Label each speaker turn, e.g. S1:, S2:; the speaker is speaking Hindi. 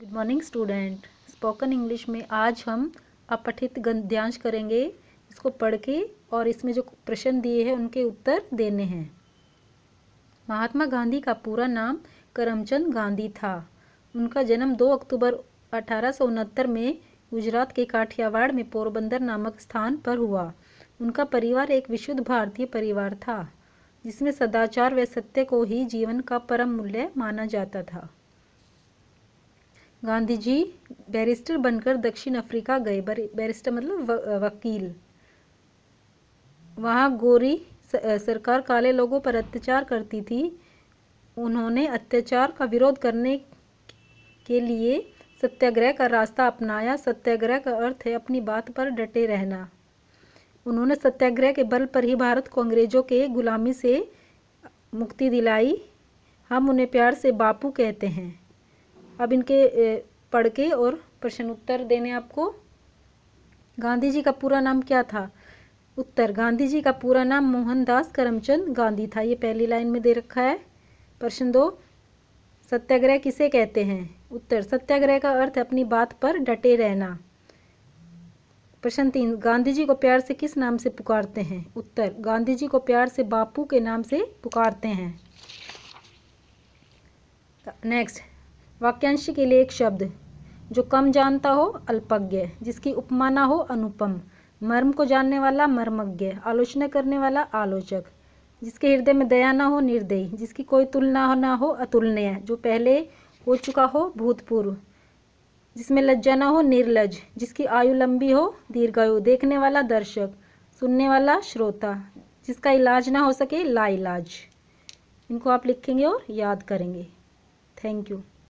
S1: good morning student spoken English में आज हम अपठित गंध्यांश करेंगे इसको पढ़ के और इसमें जो प्रश्न दिए हैं उनके उत्तर देने हैं महात्मा गांधी का पूरा नाम करमचंद गांधी था उनका जन्म 2 अक्टूबर अठारह में गुजरात के काठियावाड़ में पोरबंदर नामक स्थान पर हुआ उनका परिवार एक विशुद्ध भारतीय परिवार था जिसमें सदाचार व सत्य को ही जीवन का परम मूल्य माना जाता था गांधी जी बैरिस्टर बनकर दक्षिण अफ्रीका गए बैरिस्टर मतलब वकील वहाँ गोरी सरकार काले लोगों पर अत्याचार करती थी उन्होंने अत्याचार का विरोध करने के लिए सत्याग्रह का रास्ता अपनाया सत्याग्रह का अर्थ है अपनी बात पर डटे रहना उन्होंने सत्याग्रह के बल पर ही भारत को अंग्रेज़ों के गुलामी से मुक्ति दिलाई हम उन्हें प्यार से बापू कहते हैं अब इनके पढ़ के और प्रश्न उत्तर देने आपको गांधी जी का पूरा नाम क्या था उत्तर गांधी जी का पूरा नाम मोहनदास करमचंद गांधी था ये पहली लाइन में दे रखा है प्रश्न दो सत्याग्रह किसे कहते हैं उत्तर सत्याग्रह का अर्थ अपनी बात पर डटे रहना प्रश्न तीन गांधी जी को प्यार से किस नाम से पुकारते हैं उत्तर गांधी जी को प्यार से बापू के नाम से पुकारते हैं नेक्स्ट वाक्यांश के लिए एक शब्द जो कम जानता हो अल्पज्ञ जिसकी उपमा ना हो अनुपम मर्म को जानने वाला मर्मज्ञ आलोचना करने वाला आलोचक जिसके हृदय में दया ना हो निर्दयी जिसकी कोई तुलना हो ना हो अतुलनीय जो पहले हो चुका हो भूतपूर्व जिसमें लज्जा ना हो निर्लज जिसकी आयु लंबी हो दीर्घायु देखने वाला दर्शक सुनने वाला श्रोता जिसका इलाज ना हो सके लाइलाज इनको आप लिखेंगे और याद करेंगे थैंक यू